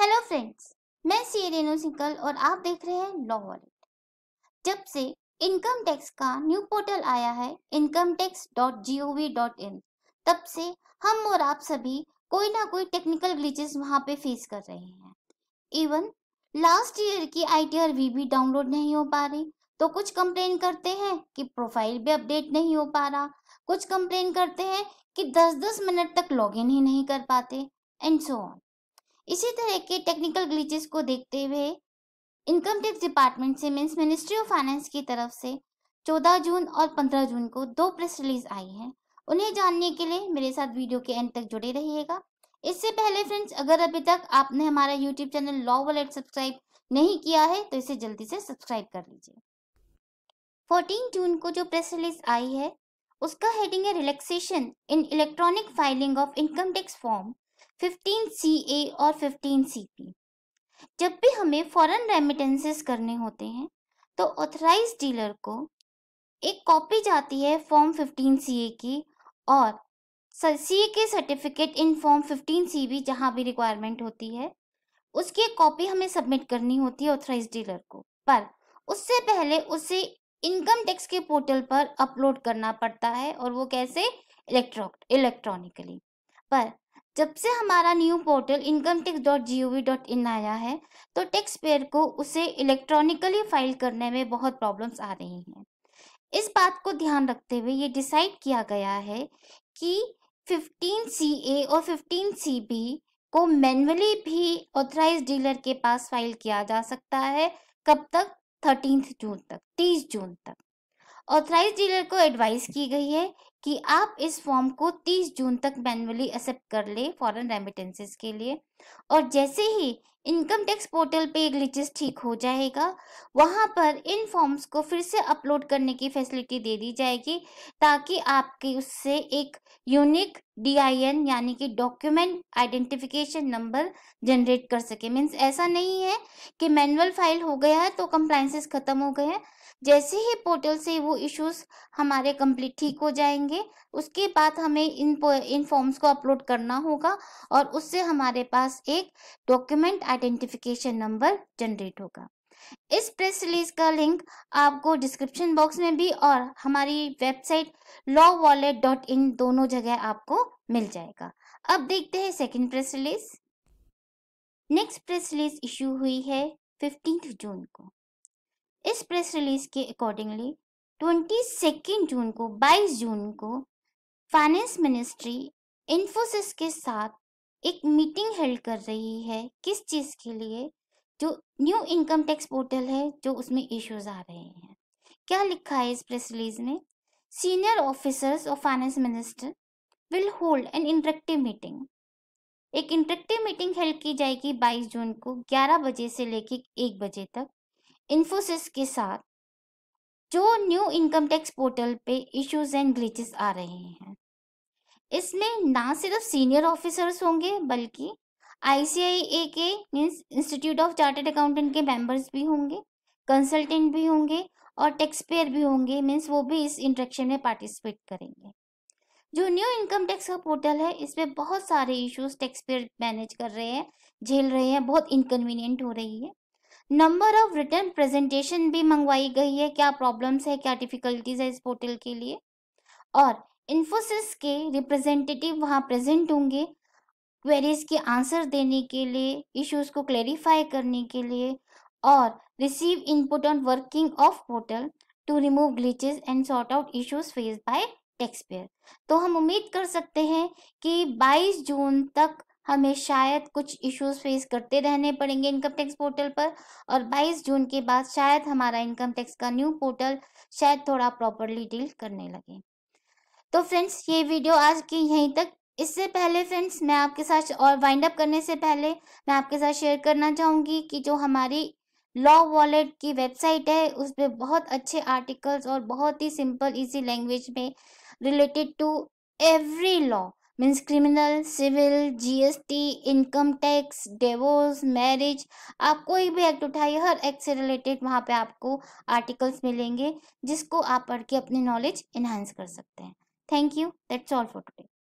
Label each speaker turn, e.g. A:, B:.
A: hello friends मैं सी Reno सिंकल और आप देख रहे हैं लॉ वॉलेट जब से इनकम टैक्स का न्यू पोर्टल आया है income tax dot G O V dot in तब से हम और आप सभी कोई ना कोई टेक्निकल ग्लिचेस वहां पे फेस कर रहे हैं इवन लास्ट ईयर की आई टी आर वी भी डाउनलोड नहीं हो पा रही तो कुछ कंप्लेन करते हैं कि प्रोफाइल भी अपडेट नहीं हो पा रहा कुछ कंप्लेन करते हैं कि दस दस मिनट तक लॉग इन ही नहीं कर पाते एंड सो ऑन इसी तरह के टेक्निकल ग्लीचेस को देखते हुए इनकम टैक्स डिपार्टमेंट से मीन्स मिनिस्ट्री ऑफ फाइनेंस की तरफ से 14 जून और 15 जून को दो प्रेस रिलीज आई है उन्हें जानने के लिए मेरे साथ वीडियो के एंड तक जुड़े रहिएगा इससे पहले फ्रेंड्स अगर अभी तक आपने हमारा YouTube channel law wallet subscribe नहीं किया है तो इसे जल्दी से सब्सक्राइब कर लीजिए 14 जून को जो प्रेस रिलीज आई है उसका हेडिंग है relaxation in electronic filing of income tax form fifteen C A और फिफ्टीन सी पी जब भी हमें फॉरेन रेमिटेंसेस करने होते हैं तो ऑथराइज डीलर को एक कॉपी जाती है फॉर्म 15 सी ए की और सी ए के certificate in form 15 C B जहाँ भी रिक्वायरमेंट होती है उसकी एक कॉपी हमें सबमिट करनी होती है ऑथराइज डीलर को पर उससे पहले उसे इनकम टैक्स के पोर्टल पर अपलोड करना पड़ता है और वो कैसे इलेक्ट्रॉ इलेक्ट्रॉनिकली पर जब से हमारा new portal income tax dot G O V dot in आया है तो टैक्स पेयर को उसे इलेक्ट्रॉनिकली फाइल करने में बहुत प्रॉब्लम्स आ रही हैं इस बात को ध्यान रखते हुए ये डिसाइड किया गया है कि 15 सी ए और 15 सी बी को मैनुअली भी ऑथराइज डीलर के पास फाइल किया जा सकता है कब तक थर्टीन जून तक तीस जून तक ऑथराइज डीलर को एडवाइस की गई है कि आप इस फॉर्म को 30 जून तक मैनुअली एक्सेप्ट कर ले फॉरेन रेमिटेंसेस के लिए और जैसे ही इनकम टैक्स पोर्टल पे ग्लिचेस ठीक हो जाएगा वहाँ पर इन फॉर्म्स को फिर से अपलोड करने की फैसिलिटी दे दी जाएगी ताकि आपके उससे एक यूनिक डी आई एन यानी कि डॉक्यूमेंट आइडेंटिफिकेशन नंबर जनरेट कर सके मीन्स ऐसा नहीं है कि मैनुअल फाइल हो गया है तो कंप्लाइंसेस खत्म हो गए हैं जैसे ही पोर्टल से वो इश्यूज हमारे कंप्लीट ठीक हो जाएंगे उसके बाद हमें इन इन फॉर्म्स को अपलोड करना होगा और उससे हमारे पास एक डॉक्यूमेंट आइडेंटिफिकेशन नंबर जनरेट होगा इस प्रेस रिलीज का लिंक आपको डिस्क्रिप्शन बॉक्स में भी और हमारी वेबसाइट lawwallet.in दोनों जगह आपको मिल जाएगा अब देखते हैं second press release next press release issue हुई है फिफ्टीन जून को इस प्रेस रिलीज के अकॉर्डिंगली ट्वेंटी सेकेंड जून को 22 जून को फाइनेंस मिनिस्ट्री इन्फोसिस के साथ एक मीटिंग हेल्ड कर रही है किस चीज़ के लिए जो न्यू इनकम टैक्स पोर्टल है जो उसमें इश्यूज आ रहे हैं क्या लिखा है इस प्रेस रिलीज में सीनियर ऑफिसर्स और finance minister will hold an interactive meeting एक इंटरेक्टिव मीटिंग हेल्ड की जाएगी 22 जून को 11 बजे से लेकर 1 बजे तक इन्फोसिस के साथ जो न्यू इनकम टैक्स पोर्टल पे इश्यूज एंड ग्लिचेस आ रहे हैं इसमें ना सिर्फ सीनियर ऑफिसर्स होंगे बल्कि आईसीआईए के means institute of chartered accountant के मेंबर्स भी होंगे कंसल्टेंट भी होंगे और टैक्स पेयर भी होंगे मीन्स वो भी इस इंट्रेक्शन में पार्टिसिपेट करेंगे जो न्यू इनकम टैक्स का पोर्टल है इसमें बहुत सारे इश्यूज टैक्स पेयर मैनेज कर रहे हैं झेल रहे हैं बहुत इनकन्वीनियंट हो रही है नंबर ऑफ रिटर्न प्रेजेंटेशन भी मंगवाई गई है क्या प्रॉब्लम्स है क्या डिफिकल्टीज है इस पोर्टल के लिए और इन्फोसिस के रिप्रेजेंटेटिव वहाँ प्रेजेंट होंगे क्वेरीज के आंसर देने के लिए इश्यूज को क्लेरिफाई करने के लिए और receive input on working of portal to remove glitches and sort out issues face by taxpayer तो हम उम्मीद कर सकते हैं कि 22 जून तक हमें शायद कुछ इश्यूज फेस करते रहने पड़ेंगे इनकम टैक्स पोर्टल पर और 22 जून के बाद शायद हमारा इनकम टैक्स का न्यू पोर्टल शायद थोड़ा प्रॉपरली डील करने लगे तो फ्रेंड्स ये वीडियो आज की यहीं तक इससे पहले फ्रेंड्स मैं आपके साथ और वाइंड अप करने से पहले मैं आपके साथ शेयर करना चाहूँगी कि जो हमारी लॉ वॉलेट की वेबसाइट है उस पर बहुत अच्छे आर्टिकल्स और बहुत ही सिंपल इजी लैंग्वेज में related to every law means criminal civil GST income tax divorce marriage आप कोई भी एक्ट उठाइए हर एक्ट से रिलेटेड वहाँ पे आपको आर्टिकल्स मिलेंगे जिसको आप पढ़ के अपनी नॉलेज इन्हांस कर सकते हैं thank you that's all for today